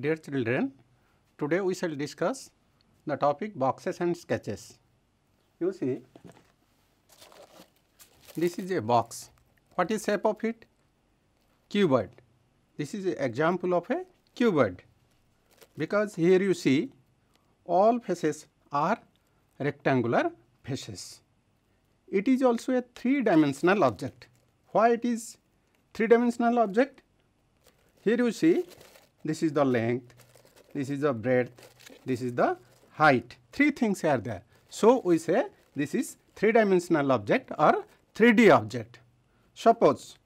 Dear children, today we shall discuss the topic boxes and sketches. You see, this is a box. What is shape of it? Cuboid. This is an example of a cuboid because here you see all faces are rectangular faces. It is also a three-dimensional object. Why it is three-dimensional object? Here you see this is the length, this is the breadth, this is the height. Three things are there. So, we say this is three dimensional object or 3D object. Suppose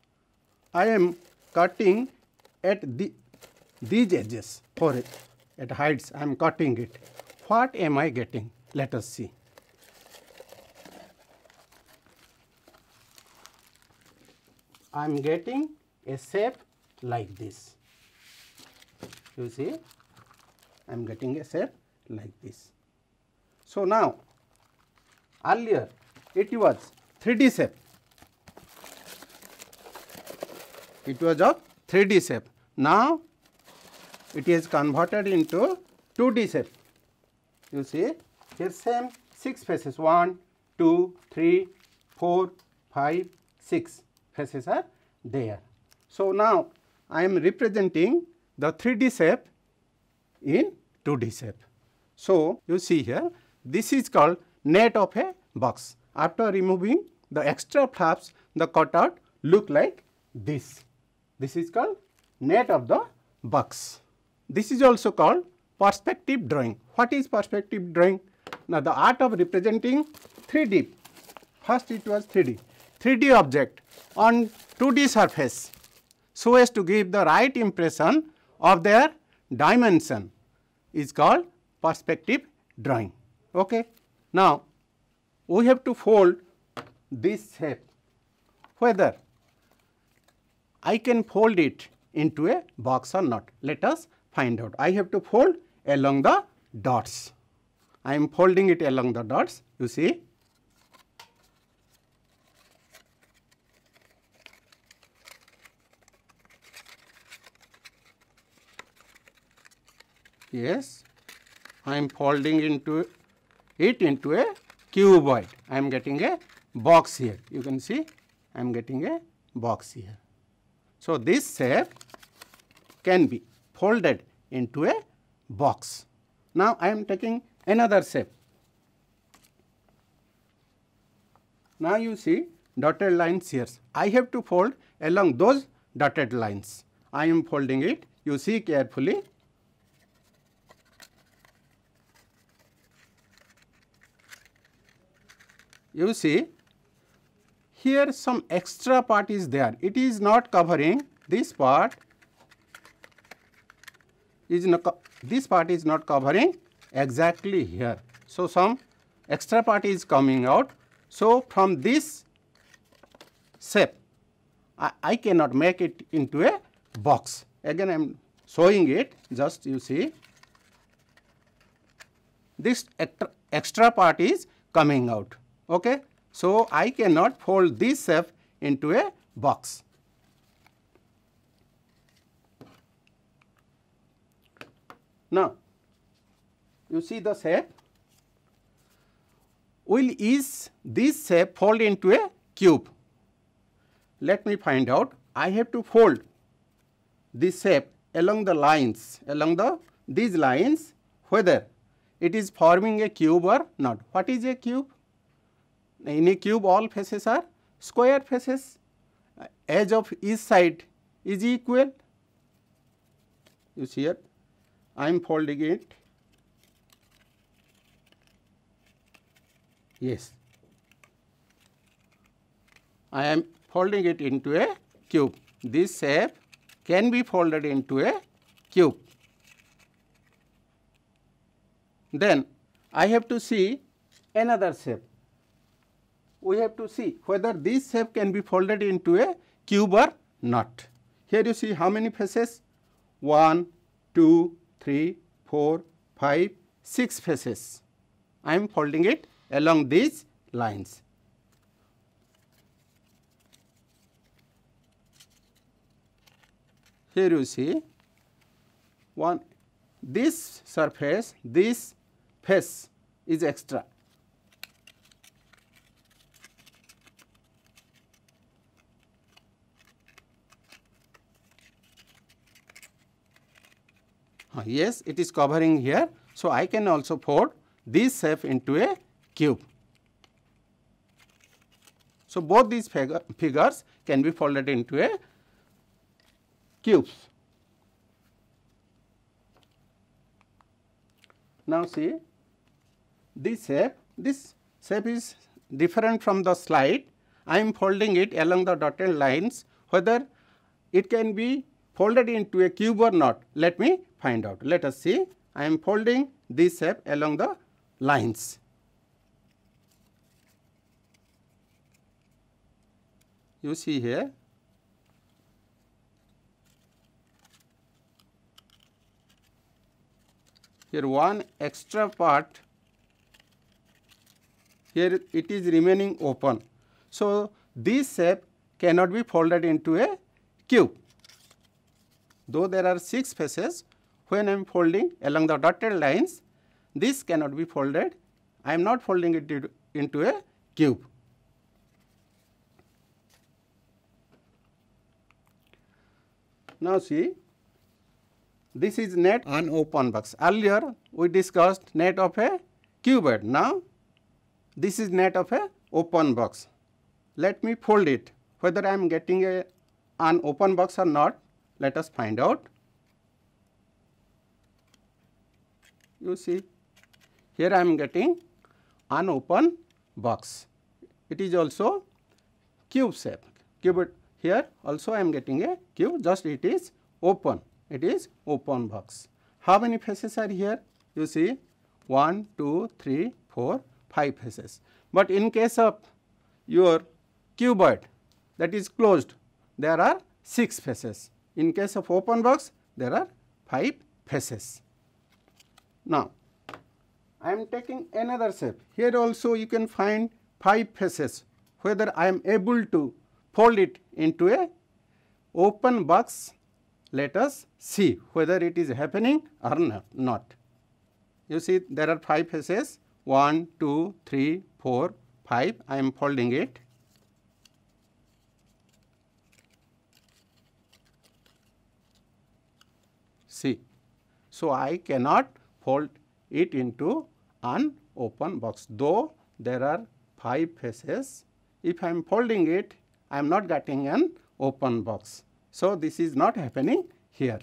I am cutting at the, these edges for it, at heights I am cutting it. What am I getting? Let us see. I am getting a shape like this you see I am getting a shape like this. So now earlier it was 3D shape, it was of 3D shape. Now it is converted into 2D shape. You see here same 6 faces 1, 2, 3, 4, 5, 6 faces are there. So now I am representing the 3D shape in 2D shape. So, you see here this is called net of a box. After removing the extra flaps the cutout look like this. This is called net of the box. This is also called perspective drawing. What is perspective drawing? Now, the art of representing 3D. First it was 3D. 3D object on 2D surface so as to give the right impression of their dimension is called perspective drawing. Okay. Now, we have to fold this shape whether I can fold it into a box or not. Let us find out. I have to fold along the dots. I am folding it along the dots. You see Yes, I am folding into it into a cuboid. I am getting a box here. You can see I am getting a box here. So, this shape can be folded into a box. Now, I am taking another shape. Now, you see dotted lines here. I have to fold along those dotted lines. I am folding it. You see carefully you see here some extra part is there. It is not covering this part is not this part is not covering exactly here. So, some extra part is coming out. So, from this shape I, I cannot make it into a box. Again I am showing it just you see this extra part is coming out. Okay? So, I cannot fold this shape into a box. Now, you see the shape. Will is this shape fold into a cube? Let me find out. I have to fold this shape along the lines, along the these lines whether it is forming a cube or not. What is a cube? in a cube all faces are square faces uh, edge of each side is equal you see here I am folding it yes I am folding it into a cube this shape can be folded into a cube then I have to see another shape we have to see whether this shape can be folded into a cube or not. Here you see how many faces? 1, 2, 3, 4, 5, 6 faces. I am folding it along these lines. Here you see one this surface, this face is extra. Uh, yes it is covering here. So, I can also fold this shape into a cube. So, both these figure, figures can be folded into a cubes. Now, see this shape, this shape is different from the slide. I am folding it along the dotted lines whether it can be folded into a cube or not. Let me find out. Let us see. I am folding this shape along the lines. You see here. Here one extra part, here it is remaining open. So, this shape cannot be folded into a cube. Though there are 6 faces, when I am folding along the dotted lines, this cannot be folded. I am not folding it into a cube. Now see, this is net open box. Earlier we discussed net of a cuboid. Now this is net of a open box. Let me fold it. Whether I am getting a an open box or not, let us find out. you see here I am getting an open box. It is also cube shape, cube here also I am getting a cube just it is open, it is open box. How many faces are here? You see 1, 2, 3, 4, 5 faces. But in case of your cuboid that is closed, there are 6 faces. In case of open box, there are 5 faces. Now, I am taking another shape. Here also you can find 5 faces whether I am able to fold it into a open box. Let us see whether it is happening or not. You see there are 5 faces 1, 2, 3, 4, 5. I am folding it. See. So, I cannot fold it into an open box though there are 5 faces. If I am folding it, I am not getting an open box. So, this is not happening here.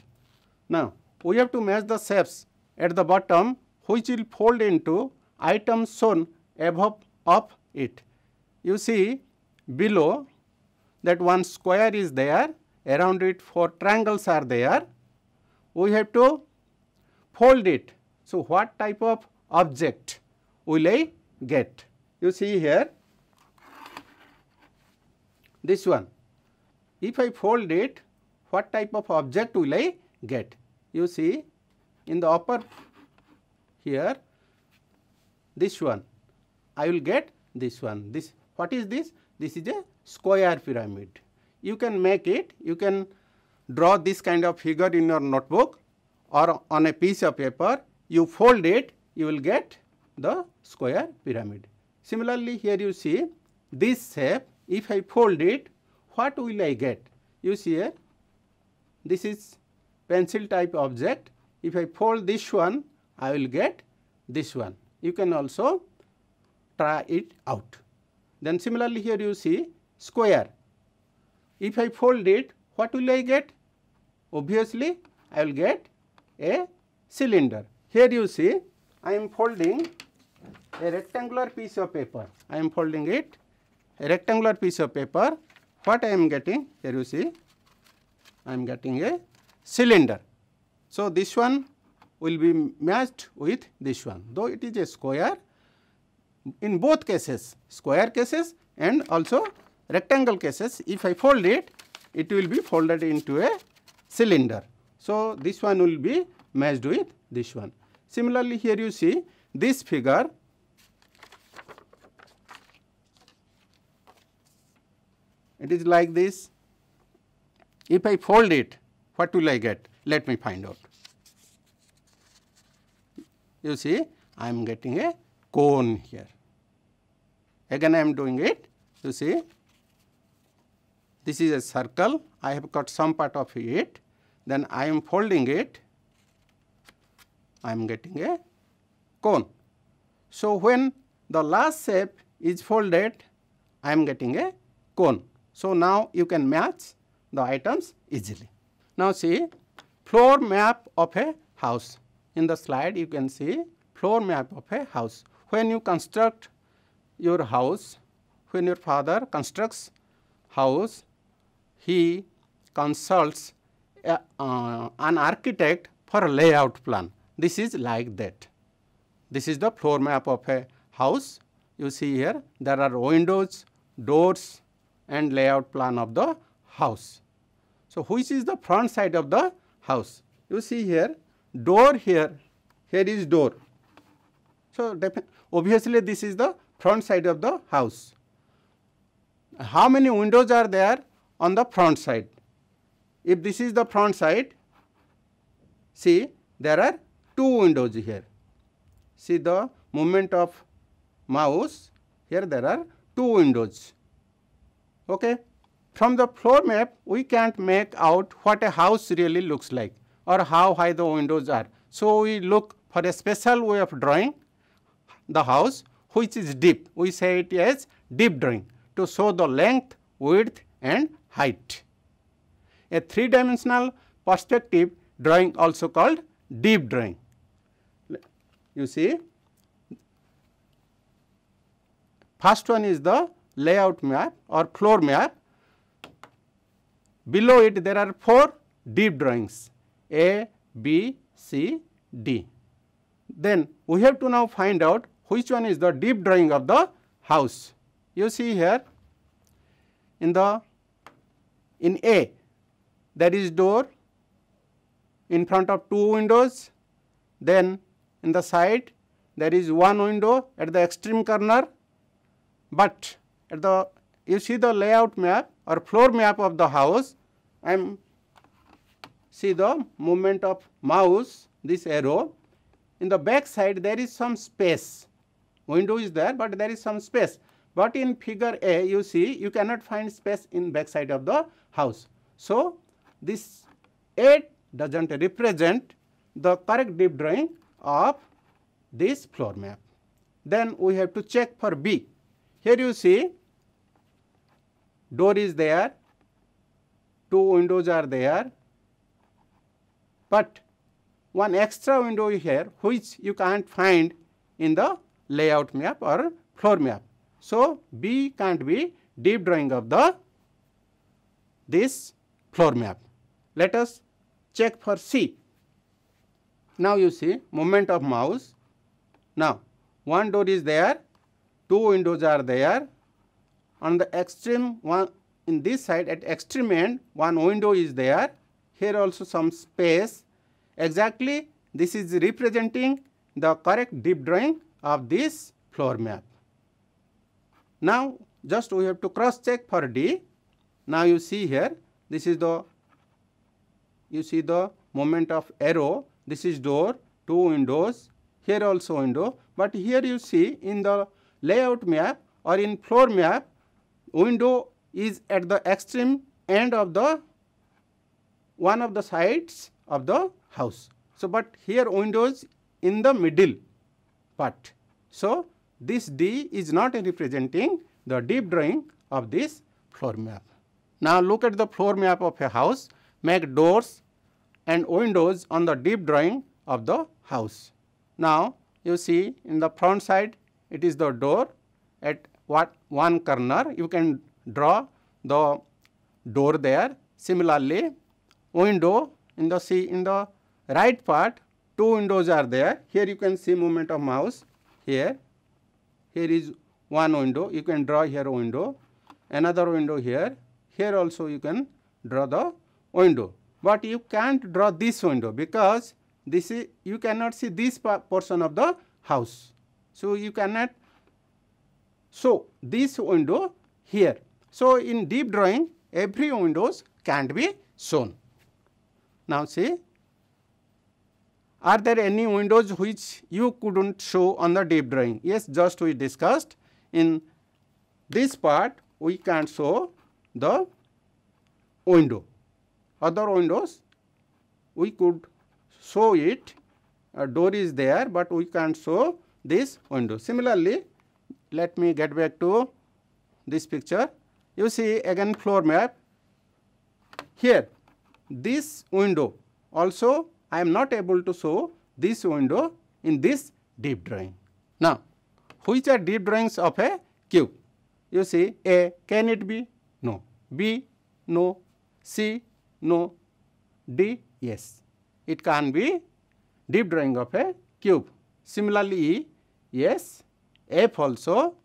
Now, we have to match the shapes at the bottom which will fold into items shown above of it. You see below that one square is there, around it four triangles are there. We have to fold it so, what type of object will I get? You see here this one. If I fold it, what type of object will I get? You see in the upper here this one, I will get this one. This what is this? This is a square pyramid. You can make it, you can draw this kind of figure in your notebook or on a piece of paper you fold it, you will get the square pyramid. Similarly, here you see this shape, if I fold it, what will I get? You see here, this is pencil type object. If I fold this one, I will get this one. You can also try it out. Then similarly here you see square. If I fold it, what will I get? Obviously, I will get a cylinder. Here you see I am folding a rectangular piece of paper. I am folding it a rectangular piece of paper. What I am getting? Here you see I am getting a cylinder. So, this one will be matched with this one though it is a square in both cases square cases and also rectangle cases if I fold it it will be folded into a cylinder. So, this one will be matched with this one. Similarly, here you see this figure it is like this. If I fold it, what will I get? Let me find out. You see, I am getting a cone here. Again, I am doing it. You see, this is a circle. I have cut some part of it. Then I am folding it. I am getting a cone. So, when the last shape is folded, I am getting a cone. So, now you can match the items easily. Now, see floor map of a house. In the slide, you can see floor map of a house. When you construct your house, when your father constructs house, he consults a, uh, uh, an architect for layout plan. This is like that. This is the floor map of a house. You see here there are windows, doors and layout plan of the house. So, which is the front side of the house? You see here door here, here is door. So, obviously this is the front side of the house. How many windows are there on the front side? If this is the front side, see there are two windows here. See the movement of mouse, here there are two windows. Okay. From the floor map, we can't make out what a house really looks like or how high the windows are. So, we look for a special way of drawing the house which is deep. We say it as deep drawing to show the length, width and height. A three-dimensional perspective drawing also called deep drawing you see first one is the layout map or floor map. Below it there are four deep drawings A, B, C, D. Then we have to now find out which one is the deep drawing of the house. You see here in the in A there is door in front of two windows then in the side there is one window at the extreme corner, but at the you see the layout map or floor map of the house, I am see the movement of mouse this arrow. In the back side there is some space, window is there, but there is some space. But in figure A you see you cannot find space in back side of the house. So, this A does not represent the correct deep drawing of this floor map. Then we have to check for B. Here you see door is there, two windows are there, but one extra window here which you can't find in the layout map or floor map. So, B can't be deep drawing of the this floor map. Let us check for C. Now you see movement of mouse. Now one door is there, two windows are there. On the extreme one in this side at extreme end one window is there. Here also some space. Exactly this is representing the correct deep drawing of this floor map. Now just we have to cross check for D. Now you see here this is the you see the moment of arrow this is door, two windows, here also window. But here you see in the layout map or in floor map, window is at the extreme end of the one of the sides of the house. So, but here windows in the middle part. So, this D is not representing the deep drawing of this floor map. Now, look at the floor map of a house, make doors and windows on the deep drawing of the house. Now, you see in the front side it is the door at what one corner you can draw the door there. Similarly, window in the see in the right part two windows are there. Here you can see movement of mouse here. Here is one window you can draw here window another window here. Here also you can draw the window but you can't draw this window because this is you cannot see this portion of the house. So, you cannot show this window here. So, in deep drawing every windows can't be shown. Now, see are there any windows which you could not show on the deep drawing? Yes, just we discussed in this part we can't show the window other windows we could show it a door is there but we can't show this window. Similarly, let me get back to this picture. You see again floor map here this window also I am not able to show this window in this deep drawing. Now, which are deep drawings of a cube? You see A, can it be? No. B, no. C, No. D? Yes. It can be deep drawing of a cube. Similarly, yes, F also,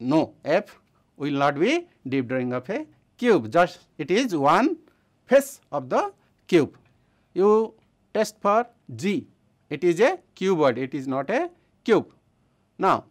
no, F will not be deep drawing of a cube, just it is one face of the cube. You test for G, it is a cuboid, it is not a cube. Now,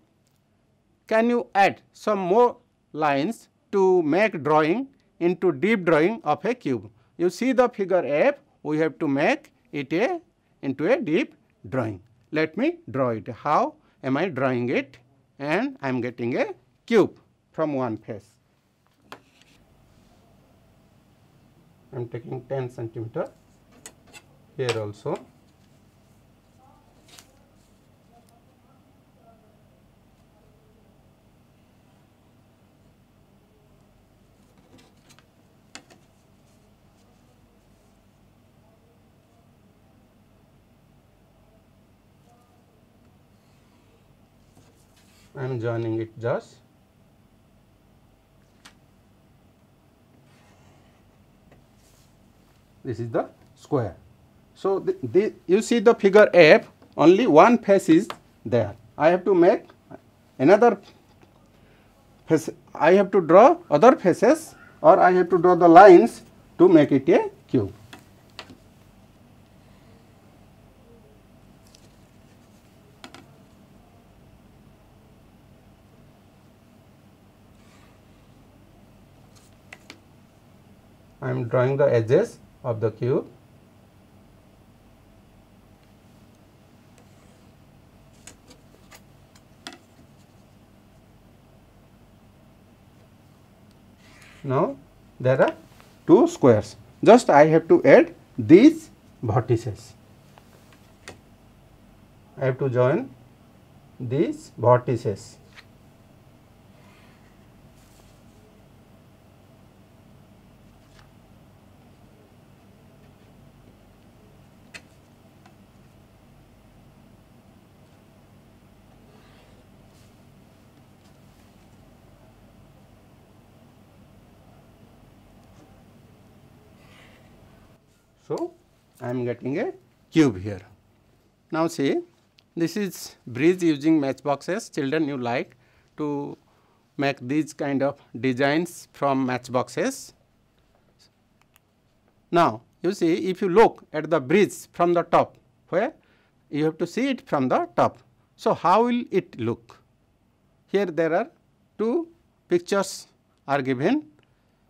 can you add some more lines to make drawing into deep drawing of a cube. You see the figure F, we have to make it a into a deep drawing. Let me draw it. How am I drawing it? And I am getting a cube from one face. I am taking 10 centimeter here also I am joining it just this is the square. So, the, the, you see the figure F only one face is there. I have to make another face, I have to draw other faces or I have to draw the lines to make it a cube. am drawing the edges of the cube now there are two squares just I have to add these vertices I have to join these vertices am getting a cube here. Now see this is bridge using matchboxes children you like to make these kind of designs from matchboxes. Now you see if you look at the bridge from the top where you have to see it from the top. So how will it look? Here there are two pictures are given.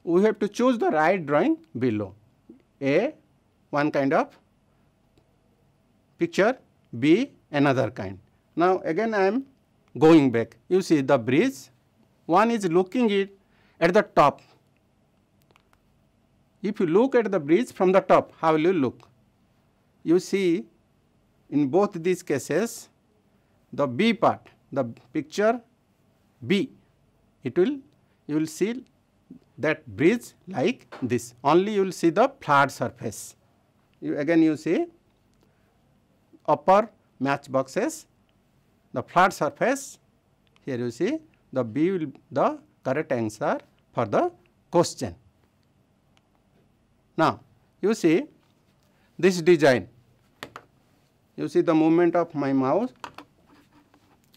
We have to choose the right drawing below. A one kind of picture, B another kind. Now, again I am going back. You see the bridge, one is looking it at the top. If you look at the bridge from the top, how will you look? You see in both these cases, the B part, the picture B, it will, you will see that bridge like this. Only you will see the flat surface you again you see upper match boxes, the flat surface, here you see the B will the correct answer for the question. Now, you see this design, you see the movement of my mouse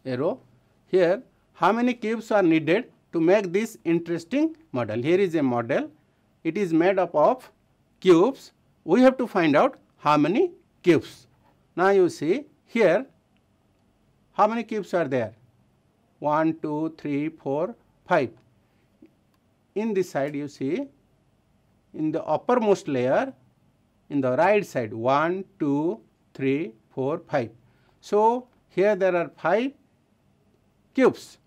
arrow, here how many cubes are needed to make this interesting model. Here is a model, it is made up of cubes we have to find out how many cubes. Now you see here how many cubes are there? 1, 2, 3, 4, 5. In this side you see in the uppermost layer in the right side 1, 2, 3, 4, 5. So here there are 5 cubes.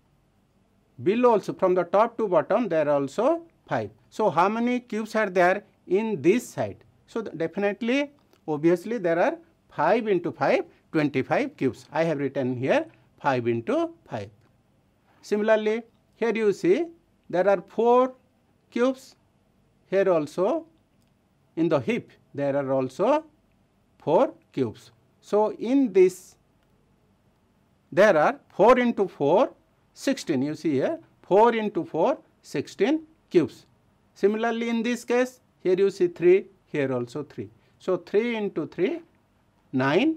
Below also from the top to bottom there are also 5. So how many cubes are there in this side? So, definitely obviously there are 5 into 5 25 cubes. I have written here 5 into 5. Similarly, here you see there are 4 cubes. Here also in the hip there are also 4 cubes. So, in this there are 4 into 4 16 you see here 4 into 4 16 cubes. Similarly, in this case here you see 3 here also 3. So, 3 into 3, 9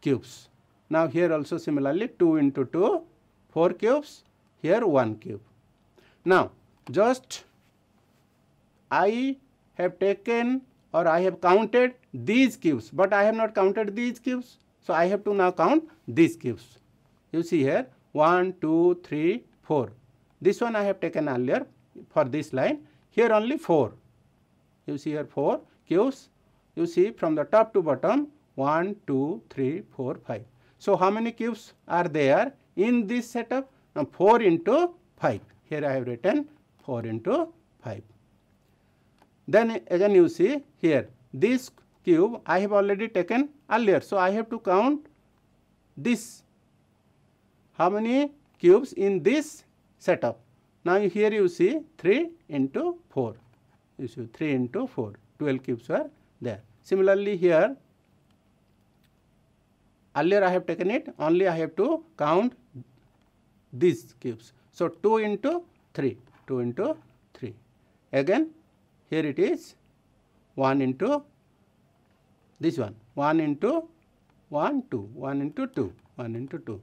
cubes. Now, here also similarly 2 into 2, 4 cubes, here 1 cube. Now, just I have taken or I have counted these cubes, but I have not counted these cubes. So, I have to now count these cubes. You see here 1, 2, 3, 4. This one I have taken earlier for this line. Here only 4. You see here 4. Cubes, You see from the top to bottom 1, 2, 3, 4, 5. So, how many cubes are there in this setup? Now, 4 into 5. Here I have written 4 into 5. Then again you see here this cube I have already taken earlier. So, I have to count this. How many cubes in this setup? Now, here you see 3 into 4. You see 3 into 4. 12 cubes were there. Similarly, here earlier I have taken it only I have to count these cubes. So, 2 into 3, 2 into 3. Again here it is 1 into this one, 1 into 1, 2, 1 into 2, 1 into 2.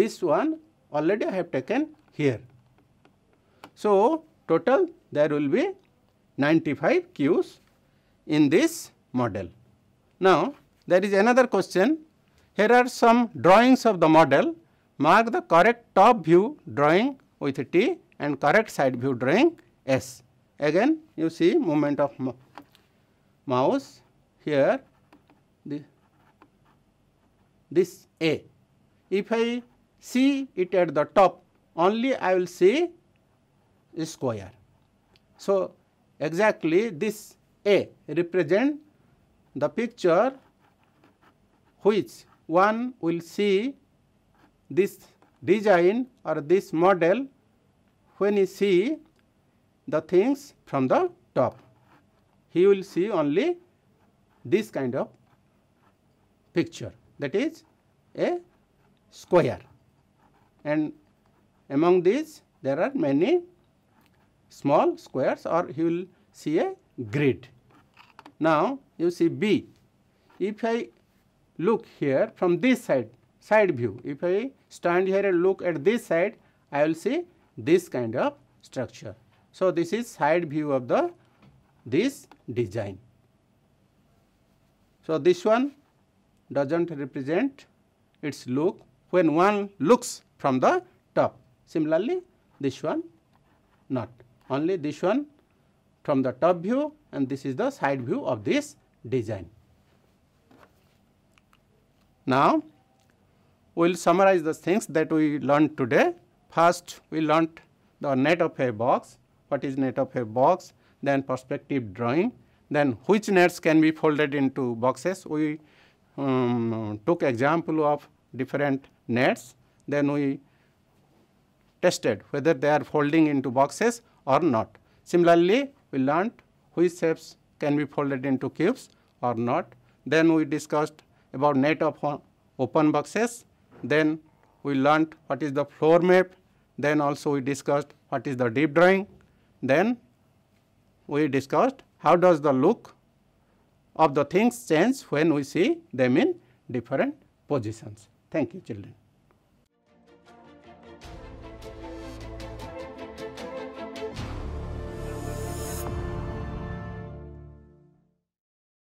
This one already I have taken here. So, total there will be 95 Qs in this model. Now, there is another question. Here are some drawings of the model. Mark the correct top view drawing with T and correct side view drawing S. Again, you see movement of mouse here the, this A. If I see it at the top, only I will see square. So, exactly this A represent the picture which one will see this design or this model when he see the things from the top. He will see only this kind of picture that is a square and among these there are many small squares or you will see a grid. Now, you see B. If I look here from this side, side view, if I stand here and look at this side, I will see this kind of structure. So, this is side view of the this design. So, this one does not represent its look when one looks from the top. Similarly, this one not only this one from the top view and this is the side view of this design. Now, we will summarize the things that we learned today. First, we learned the net of a box, what is net of a box, then perspective drawing, then which nets can be folded into boxes. We um, took example of different nets, then we tested whether they are folding into boxes or not. Similarly, we learnt which shapes can be folded into cubes or not. Then we discussed about net of open boxes. Then we learnt what is the floor map. Then also we discussed what is the deep drawing. Then we discussed how does the look of the things change when we see them in different positions. Thank you children.